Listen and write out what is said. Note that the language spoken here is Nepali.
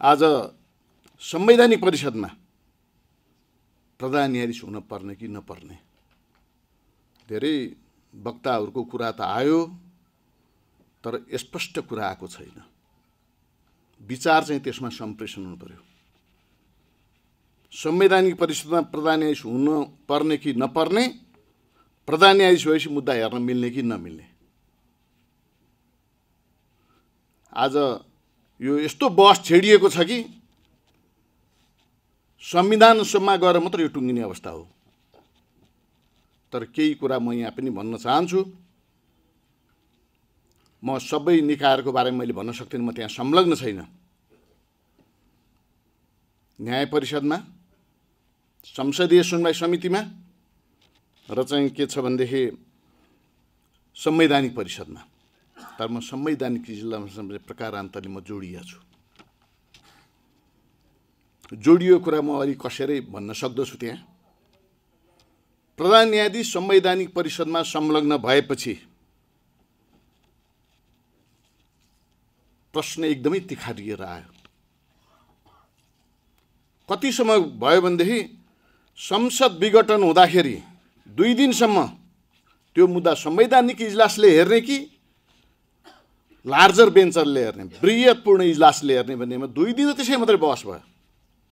आज संवैधानिक परिषदमा प्रधान न्यायाधीश हुन पर्ने कि नपर्ने धेरै वक्ताहरूको कुरा त आयो तर स्पष्ट कुरा आएको छैन विचार चाहिँ त्यसमा सम्प्रेषण हुनु पर्यो संवैधानिक परिषदमा प्रधान न्यायाधीश हुन पर्ने कि नपर्ने प्रधान न्यायाधीश भएपछि मुद्दा हेर्न मिल्ने कि नमिल्ने आज यो यस्तो बस छेडिएको छ कि संविधानसम्म गएर मात्र यो टुङ्गिने अवस्था हो तर केही कुरा म यहाँ पनि भन्न चाहन्छु म सबै निकायहरूको बारेमा मैले भन्न सक्दिनँ म त्यहाँ संलग्न छैन न्याय परिषदमा संसदीय सुनवाई समितिमा र चाहिँ के छ भनेदेखि संवैधानिक परिषदमा तर म संवैधानिक जिल्लामा प्रकारान्तरले म जोडिया छु जोडियो कुरा म अलिक कसरी भन्न सक्दछु त्यहाँ प्रधान न्यायाधीश संवैधानिक परिषदमा संलग्न भएपछि प्रश्न एकदमै तिखारिएर आयो कति समय भयो भनेदेखि संसद विघटन हुँदाखेरि दुई दिनसम्म त्यो मुद्दा संवैधानिक इजलासले हेर्ने कि लार्जर बेन्चरले हेर्ने वृहत्पूर्ण इजलासले हेर्ने भन्नेमा दुई दिन त त्यसै मात्रै बस भयो